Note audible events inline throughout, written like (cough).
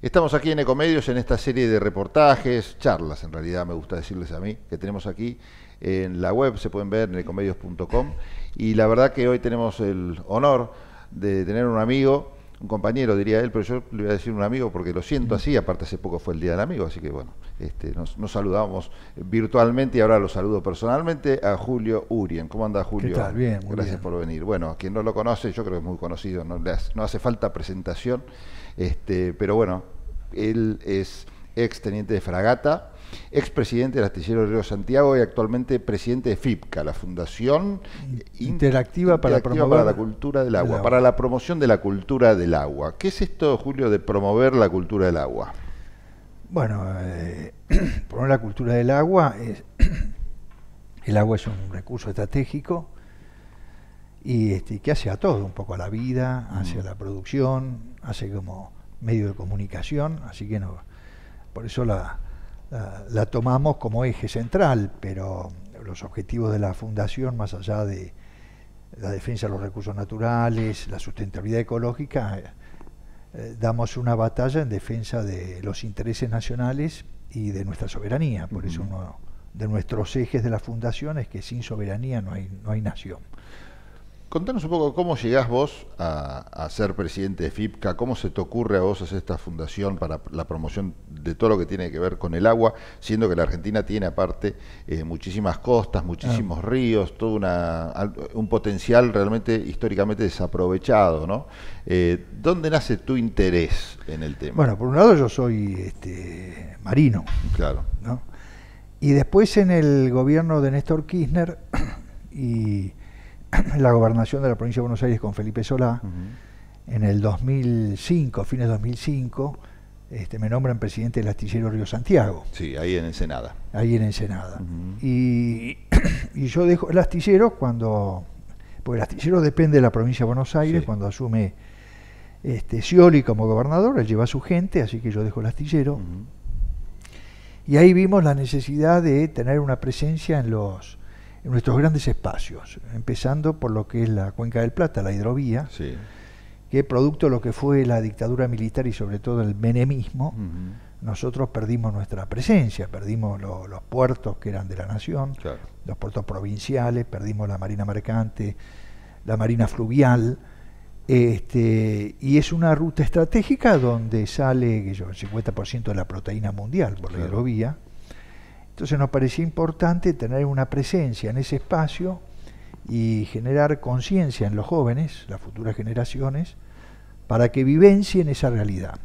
Estamos aquí en Ecomedios en esta serie de reportajes, charlas en realidad me gusta decirles a mí, que tenemos aquí en la web, se pueden ver en ecomedios.com y la verdad que hoy tenemos el honor de tener un amigo, un compañero diría él, pero yo le voy a decir un amigo porque lo siento así, aparte hace poco fue el Día del Amigo, así que bueno, este, nos, saludamos virtualmente y ahora lo saludo personalmente a Julio Urien. ¿Cómo anda Julio? ¿Qué tal? Bien, muy Gracias por venir. Bueno, quien no lo conoce, yo creo que es muy conocido, no, no hace falta presentación. Este, pero bueno, él es ex teniente de fragata, ex presidente del astillero Río Santiago y actualmente presidente de FIPCA, la Fundación Interactiva, para, la Cultura del agua, para la promoción de la cultura del agua. ¿Qué es esto, Julio, de promover la cultura del agua? Bueno, eh, (clears throat) promover la cultura del agua es... (clears throat) El agua es un recurso estratégico y este, que hace a todo, un poco a la vida, hacia mm. la producción, hace como medio de comunicación, así que no, por eso la, tomamos como eje central, pero los objetivos de la Fundación, más allá de la defensa de los recursos naturales, la sustentabilidad ecológica, eh, eh, damos una batalla en defensa de los intereses nacionales y de nuestra soberanía, por eso uno de nuestros ejes de la Fundación es que sin soberanía no hay, no hay nación. Contanos un poco cómo llegás vos a, ser presidente de FIPCA, cómo se te ocurre a vos hacer esta fundación para la promoción de todo lo que tiene que ver con el agua, siendo que la Argentina tiene aparte eh, muchísimas costas, muchísimos ríos, todo un potencial realmente históricamente desaprovechado. ¿no? Eh, ¿Dónde nace tu interés en el tema? Bueno, por un lado yo soy este, marino. Claro. Y después en el gobierno de Néstor Kirchner (clears throat) y (clears throat) la gobernación de la provincia de Buenos Aires con Felipe Solá, en el 2005, fines de 2005, este, me nombran presidente del astillero Río Santiago. Sí, ahí en Ensenada. Ahí en Ensenada. y, yo dejo el astillero cuando, porque el astillero depende de la provincia de Buenos Aires, cuando asume este, Scioli como gobernador, él lleva a su gente, así que yo dejo el astillero. Y ahí vimos la necesidad de tener una presencia en los nuestros grandes espacios, empezando por lo que es la Cuenca del Plata, la hidrovía, que producto de lo que fue la dictadura militar y sobre todo el menemismo, nosotros perdimos nuestra presencia, perdimos los puertos que eran de la nación, los puertos provinciales, perdimos la marina mercante, la marina fluvial. Este, y es una ruta estratégica donde sale yo, el 50% de la proteína mundial por la hidrovía, entonces nos parecía importante tener una presencia en ese espacio y generar conciencia en los jóvenes, las futuras generaciones, para que vivencien esa realidad.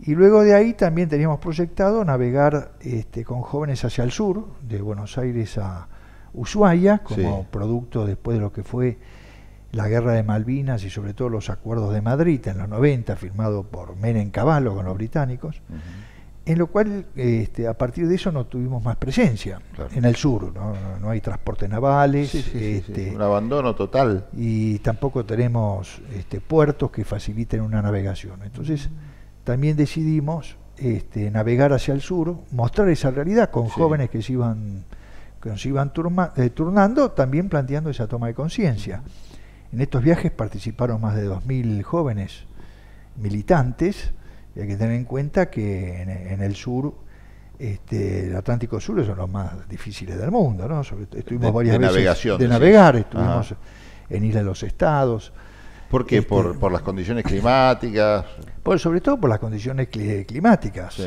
Y luego de ahí también teníamos proyectado navegar este, con jóvenes hacia el sur, de Buenos Aires a Ushuaia, como producto después de lo que fue la guerra de Malvinas y sobre todo los acuerdos de Madrid en los 90, firmado por Menem Caballo con los británicos en lo cual este, a partir de eso no tuvimos más presencia en el sur, no, hay transportes navales, este, un abandono total. Y tampoco tenemos este, puertos que faciliten una navegación. Entonces también decidimos navegar hacia el sur, mostrar esa realidad con jóvenes que se iban, eh, turnando, también planteando esa toma de conciencia. En estos viajes participaron más de 2.000 jóvenes militantes y hay que tener en cuenta que en, el sur, este, el Atlántico Sur es uno de los más difíciles del mundo, ¿no? estuvimos de, varias de veces de navegar, estuvimos en Isla de los Estados. ¿Por qué? Este, por, las condiciones climáticas. Por, sobre todo por las condiciones climáticas.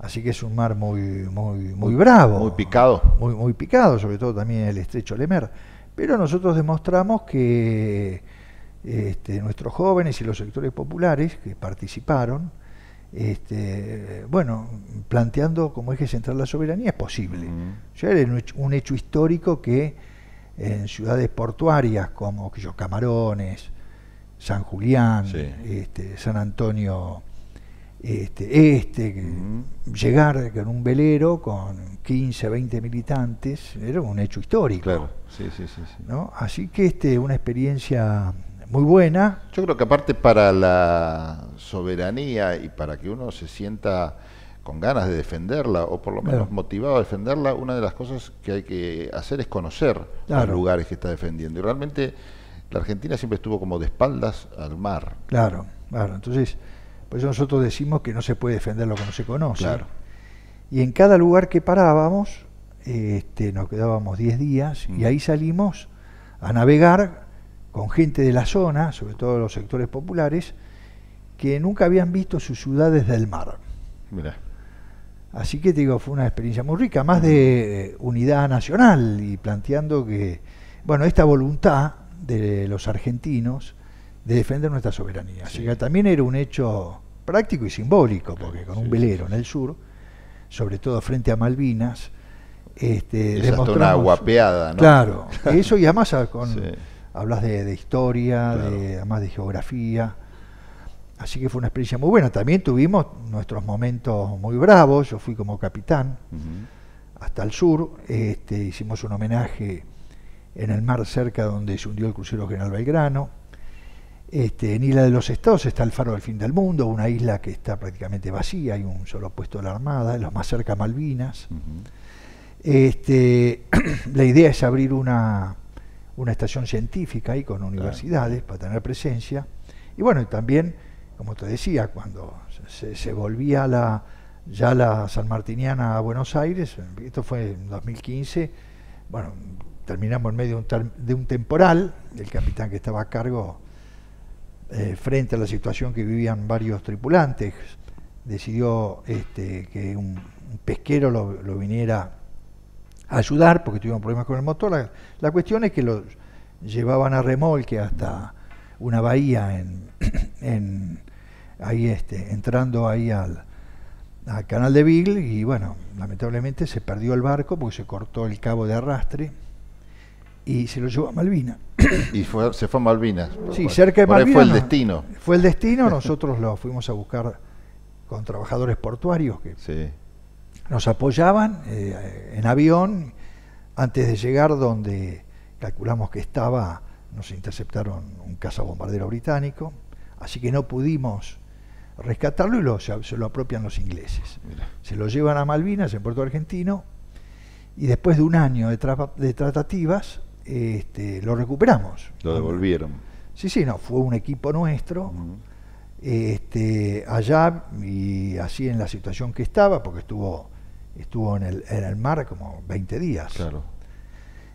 Así que es un mar muy, muy, bravo. Muy picado. Muy, muy picado, sobre todo también el estrecho Lemer. Pero nosotros demostramos que este, nuestros jóvenes y los sectores populares que participaron este, bueno, planteando como eje central la soberanía, es posible. Ya era un hecho, histórico que en ciudades portuarias como Camarones, San Julián, este, San Antonio este, este llegar con un velero con 15, 20 militantes, era un hecho histórico. Claro. Sí, sí, ¿no? Así que este, una experiencia muy buena. Yo creo que aparte para la soberanía y para que uno se sienta con ganas de defenderla o por lo menos motivado a defenderla, una de las cosas que hay que hacer es conocer los lugares que está defendiendo. Y realmente la Argentina siempre estuvo como de espaldas al mar. Claro, claro. Entonces, por eso nosotros decimos que no se puede defender lo que no se conoce. Y en cada lugar que parábamos, este, nos quedábamos 10 días mm. y ahí salimos a navegar con gente de la zona, sobre todo los sectores populares, que nunca habían visto sus ciudades del mar. Así que digo, fue una experiencia muy rica, más de unidad nacional y planteando que, bueno, esta voluntad de los argentinos de defender nuestra soberanía. que también era un hecho práctico y simbólico, porque con un velero en el sur, sobre todo frente a Malvinas, este, guapeada, ¿no? Claro, (laughs) eso y además ah, con hablas de, historia, además de geografía. Así que fue una experiencia muy buena. También tuvimos nuestros momentos muy bravos. Yo fui como capitán hasta el sur. Este, hicimos un homenaje en el mar cerca donde se hundió el crucero General Belgrano. Este, en Isla de los Estados está el Faro del Fin del Mundo, una isla que está prácticamente vacía, hay un solo puesto de la Armada, lo más cerca Malvinas. Este, (clears throat) la idea es abrir una, una estación científica ahí con universidades para tener presencia. Y bueno, también, como te decía, cuando se, volvía la, ya la sanmartiniana a Buenos Aires, esto fue en 2015, bueno, terminamos en medio de un, temporal, el capitán que estaba a cargo, eh, frente a la situación que vivían varios tripulantes, decidió este, que un, pesquero lo, lo viniera ayudar porque tuvieron problemas con el motor. La, cuestión es que lo llevaban a remolque hasta una bahía en, (clears throat) en ahí este, entrando ahí al, canal de Bill y bueno, lamentablemente se perdió el barco porque se cortó el cabo de arrastre y se lo llevó a Malvinas. Y se fue a Malvinas. Sí, cerca de Malvinas. Fue el destino. Fue el destino, nosotros lo fuimos a buscar con trabajadores portuarios que sí nos apoyaban eh, en avión. Antes de llegar donde calculamos que estaba, nos interceptaron un cazabombardero británico, así que no pudimos rescatarlo y se, lo apropian los ingleses. Se lo llevan a Malvinas, en Puerto Argentino, y después de un año de, tratativas, este, lo recuperamos. Lo devolvieron. Sí, sí, no, fue un equipo nuestro. Este, allá y así en la situación que estaba, porque estuvo estuvo en el, mar como 20 días. Claro.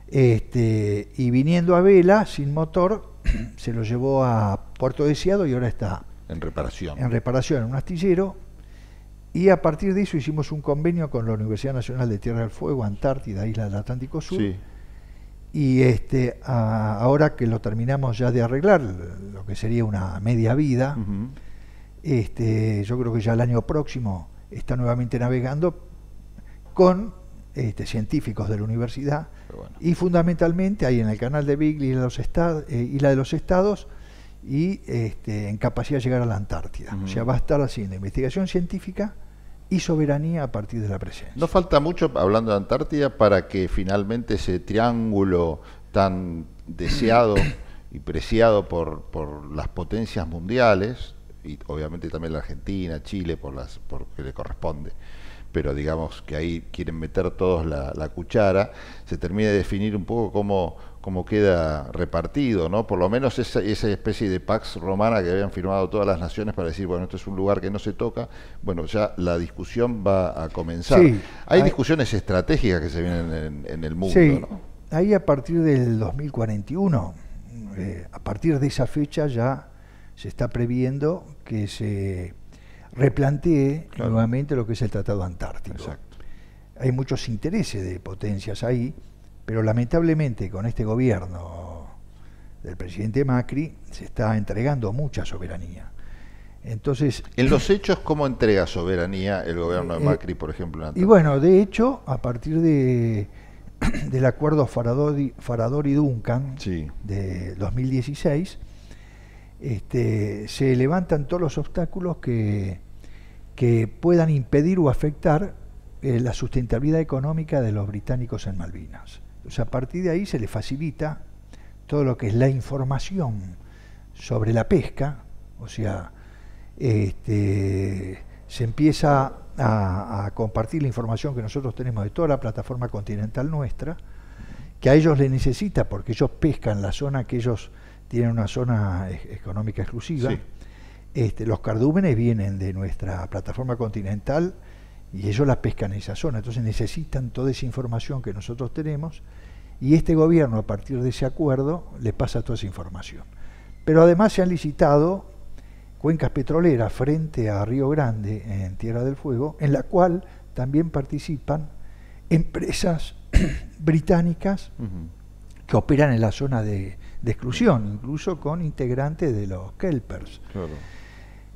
Este, y viniendo a vela, sin motor, (clears throat) se lo llevó a Puerto Deseado y ahora está. En reparación. En reparación, en un astillero. Y a partir de eso hicimos un convenio con la Universidad Nacional de Tierra del Fuego, Antártida, Isla del Atlántico Sur. Y este, ahora que lo terminamos ya de arreglar, lo que sería una media vida, este, yo creo que ya el año próximo está nuevamente navegando, con este, científicos de la universidad y fundamentalmente ahí en el canal de Bigley y, y la de los estados y este, en capacidad de llegar a la Antártida. O sea, va a estar haciendo investigación científica y soberanía a partir de la presencia. No falta mucho, hablando de Antártida, para que finalmente ese triángulo tan deseado (coughs) y preciado por, las potencias mundiales, y obviamente también la Argentina, Chile, por las que le corresponde, pero digamos que ahí quieren meter todos la, cuchara, se termina de definir un poco cómo, cómo queda repartido, ¿no? Por lo menos esa, especie de pax romana que habían firmado todas las naciones para decir, bueno, esto es un lugar que no se toca, bueno, ya la discusión va a comenzar. hay, discusiones estratégicas que se vienen en, el mundo, sí, Ahí a partir del 2041, eh, a partir de esa fecha ya se está previendo que se replantee nuevamente lo que es el Tratado Antártico. Exacto. Hay muchos intereses de potencias ahí, pero lamentablemente con este gobierno del presidente Macri se está entregando mucha soberanía. Entonces, en los hechos, ¿cómo entrega soberanía el gobierno de eh, Macri, por ejemplo? En y bueno, de hecho, a partir de, (clears throat) del acuerdo Faradori-Duncan de 2016, este, se levantan todos los obstáculos que que puedan impedir o afectar eh, la sustentabilidad económica de los británicos en Malvinas. Entonces, a partir de ahí se les facilita todo lo que es la información sobre la pesca, o sea, este, se empieza a, compartir la información que nosotros tenemos de toda la plataforma continental nuestra, que a ellos les necesita porque ellos pescan la zona que ellos tienen una zona económica exclusiva. Este, los cardúmenes vienen de nuestra plataforma continental y ellos las pescan en esa zona, entonces necesitan toda esa información que nosotros tenemos y este gobierno a partir de ese acuerdo le pasa toda esa información. Pero además se han licitado cuencas petroleras frente a Río Grande, en Tierra del Fuego, en la cual también participan empresas (coughs) británicas que operan en la zona de, exclusión, incluso con integrantes de los Kelpers.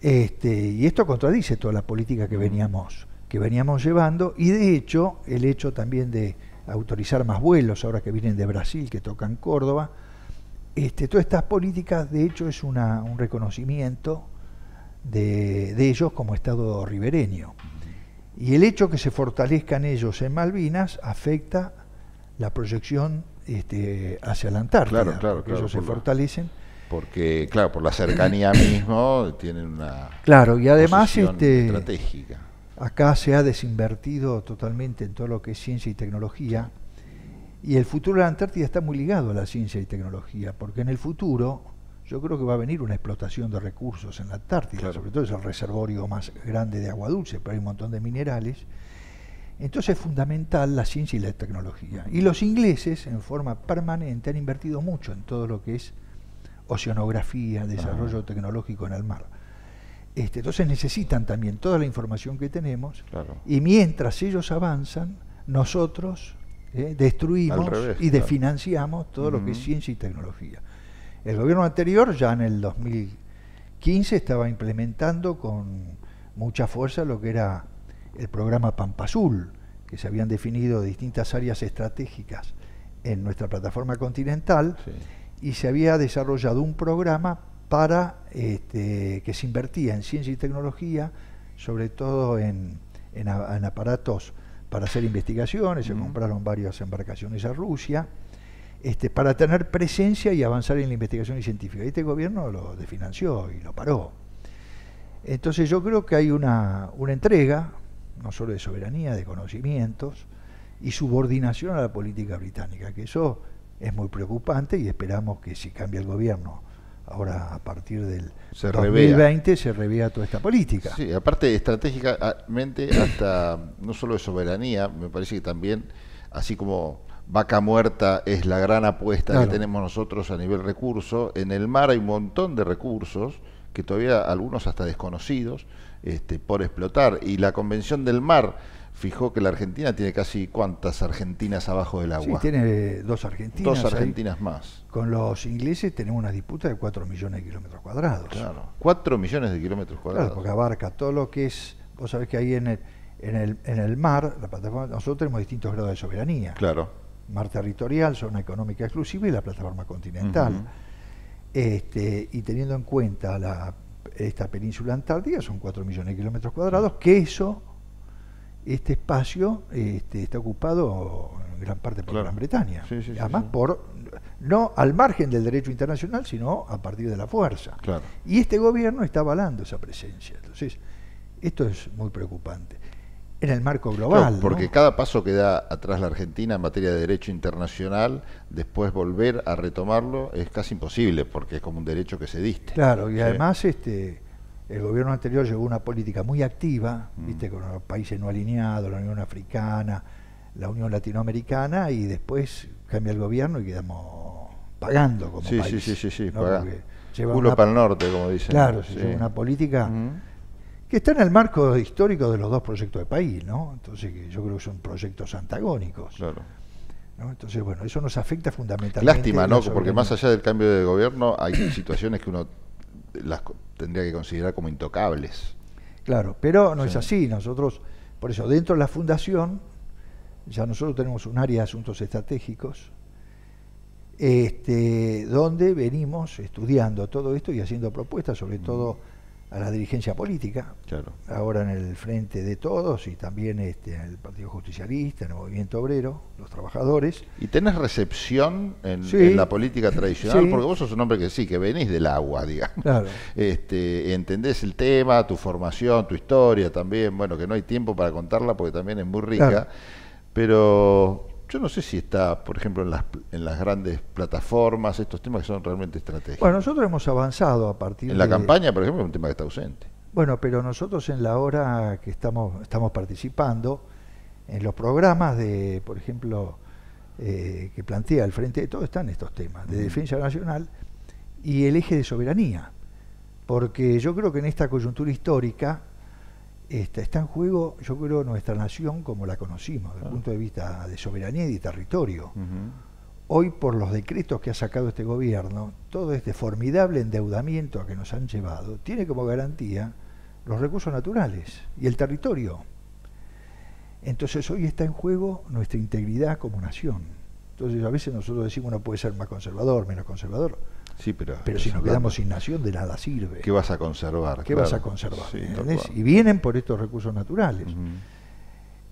Este, y esto contradice toda la política que mm. veníamos, que veníamos llevando y de hecho el hecho también de autorizar más vuelos ahora que vienen de Brasil, que tocan Córdoba, este, todas estas políticas de hecho es un reconocimiento de, ellos como Estado ribereño. Y el hecho que se fortalezcan ellos en Malvinas afecta la proyección este, hacia la Antártida. Claro, claro, claro, ellos se fortalecen porque claro, por la cercanía (coughs) mismo tienen una claro y además este, estratégica. Acá se ha desinvertido totalmente en todo lo que es ciencia y tecnología y el futuro de la Antártida está muy ligado a la ciencia y tecnología, porque en el futuro yo creo que va a venir una explotación de recursos en la Antártida, sobre todo es el reservorio más grande de agua dulce, pero hay un montón de minerales. Entonces es fundamental la ciencia y la tecnología. Y los ingleses, en forma permanente, han invertido mucho en todo lo que es oceanografía, ah. desarrollo tecnológico en el mar. Este, entonces necesitan también toda la información que tenemos y mientras ellos avanzan, nosotros eh, destruimos y desfinanciamos todo lo que es ciencia y tecnología. El gobierno anterior, ya en el 2015, estaba implementando con mucha fuerza lo que era el programa Pampa Azul, que se habían definido distintas áreas estratégicas en nuestra plataforma continental y se había desarrollado un programa para este, que se invertía en ciencia y tecnología, sobre todo en, aparatos para hacer investigaciones, se compraron varias embarcaciones a Rusia, este, para tener presencia y avanzar en la investigación científica. Y este gobierno lo desfinanció y lo paró. Entonces yo creo que hay una, una entrega, no solo de soberanía, de conocimientos, y subordinación a la política británica, que eso es muy preocupante y esperamos que si cambia el gobierno ahora a partir del 2020 se revea toda esta política. Sí, aparte estratégicamente hasta no solo de soberanía, me parece que también, así como vaca muerta es la gran apuesta que tenemos nosotros a nivel recurso, en el mar hay un montón de recursos que todavía algunos hasta desconocidos este, por explotar y la Convención del Mar fijó que la Argentina tiene casi cuántas Argentinas abajo del agua. Sí, tiene dos Argentinas. Dos Argentinas más. Con los ingleses tenemos una disputa de 4 millones de kilómetros cuadrados. Claro, 4 millones de kilómetros cuadrados. Claro, porque abarca todo lo que es, vos sabés que ahí en el, mar, la plataforma, nosotros tenemos distintos grados de soberanía. Claro. Mar territorial, zona económica exclusiva y la plataforma continental. este, y teniendo en cuenta esta península antártica, son 4 millones de kilómetros cuadrados, que eso este espacio este, está ocupado en gran parte por Gran Bretaña. Además, por no al margen del derecho internacional, sino a partir de la fuerza. Y este gobierno está avalando esa presencia. Entonces, esto es muy preocupante. En el marco global. porque cada paso que da atrás la Argentina en materia de derecho internacional, después volver a retomarlo es casi imposible, porque es como un derecho que se diste. Claro, y además, este el gobierno anterior llevó una política muy activa, mm. viste, con los países no alineados, la Unión Africana, la Unión Latinoamericana, y después cambia el gobierno y quedamos pagando como sí, Sí, sí, sí, sí, para el norte, como dicen. Claro, es una política mm. que está en el marco histórico de los dos proyectos de país, ¿no? Entonces, yo creo que son proyectos antagónicos. Claro. Entonces, bueno, eso nos afecta fundamentalmente. Lástima, ¿no? Porque más allá del cambio de gobierno hay situaciones que uno las tendría que considerar como intocables. Claro, pero no es así. Nosotros, por eso, dentro de la fundación, ya nosotros tenemos un área de asuntos estratégicos, este, donde venimos estudiando todo esto y haciendo propuestas, sobre mm. todo a la dirigencia política, claro. ahora en el frente de todos y también este, en el Partido Justicialista, en el Movimiento Obrero, los trabajadores. ¿Y tenés recepción en, la política tradicional? Porque vos sos un hombre que sí, que venís del agua, (laughs) digamos. Claro. Este, entendés el tema, tu formación, tu historia también, bueno, que no hay tiempo para contarla porque también es muy rica, pero yo no sé si está, por ejemplo, en las, grandes plataformas, estos temas que son realmente estratégicos. Bueno, nosotros hemos avanzado a partir En la campaña, por ejemplo, es un tema que está ausente. Bueno, pero nosotros en la hora que estamos, estamos participando, en los programas de, por ejemplo, eh, que plantea el Frente de Todos, están estos temas de defensa nacional y el eje de soberanía. Porque yo creo que en esta coyuntura histórica, este, está en juego, yo creo, nuestra nación como la conocimos, desde el ah. punto de vista de soberanía y de territorio. Hoy, por los decretos que ha sacado este gobierno, todo este formidable endeudamiento a que nos han llevado tiene como garantía los recursos naturales y el territorio. Entonces hoy está en juego nuestra integridad como nación. Entonces a veces nosotros decimos uno puede ser más conservador, menos conservador pero, si nos quedamos sin nación, de nada sirve. ¿Qué vas a conservar? ¿Qué vas a conservar? y vienen por estos recursos naturales.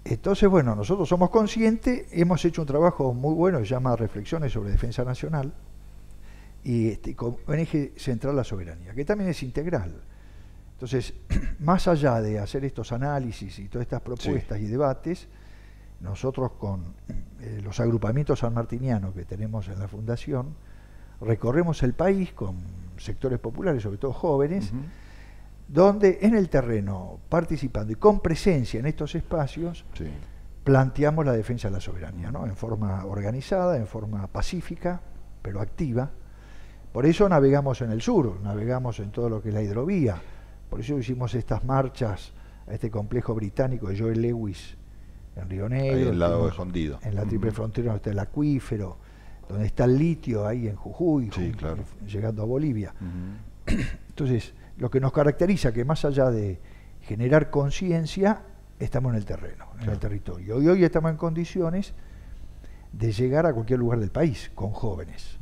Entonces, bueno, nosotros somos conscientes, hemos hecho un trabajo muy bueno, se llama Reflexiones sobre Defensa Nacional, y este, con un eje central la soberanía, que también es integral. Entonces, (clears throat) más allá de hacer estos análisis y todas estas propuestas y debates, nosotros con eh, los agrupamientos sanmartinianos que tenemos en la Fundación, recorremos el país con sectores populares, sobre todo jóvenes, donde en el terreno, participando y con presencia en estos espacios, planteamos la defensa de la soberanía, ¿no? en forma organizada, en forma pacífica, pero activa. Por eso navegamos en el sur, navegamos en todo lo que es la hidrovía, por eso hicimos estas marchas a este complejo británico de Joel Lewis en Río Negro. En la triple frontera donde el acuífero donde está el litio ahí en Jujuy, llegando a Bolivia. (clears throat) Entonces, lo que nos caracteriza que más allá de generar conciencia, estamos en el terreno, en el territorio. Y hoy estamos en condiciones de llegar a cualquier lugar del país con jóvenes,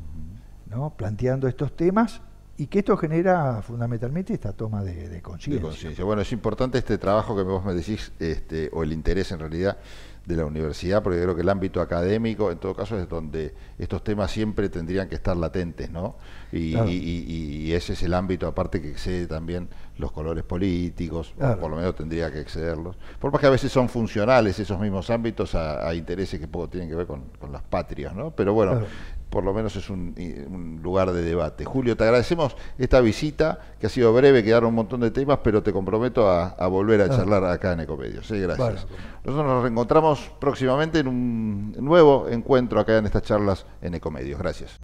¿no? planteando estos temas y que esto genera fundamentalmente esta toma de, conciencia. Bueno, es importante este trabajo que vos me decís, este, o el interés en realidad de la universidad, porque yo creo que el ámbito académico, en todo caso, es donde estos temas siempre tendrían que estar latentes, ¿no? Y, ese es el ámbito, aparte que excede también los colores políticos, o por lo menos tendría que excederlos. Por más que a veces son funcionales esos mismos ámbitos a, intereses que poco tienen que ver con, las patrias, ¿no? Pero bueno, por lo menos es un, lugar de debate. Julio, te agradecemos esta visita, que ha sido breve, quedaron un montón de temas, pero te comprometo a, volver a ah. charlar acá en Ecomedios. Sí, ¿eh? gracias. Nosotros nos reencontramos próximamente en un nuevo encuentro acá en estas charlas en Ecomedios. Gracias.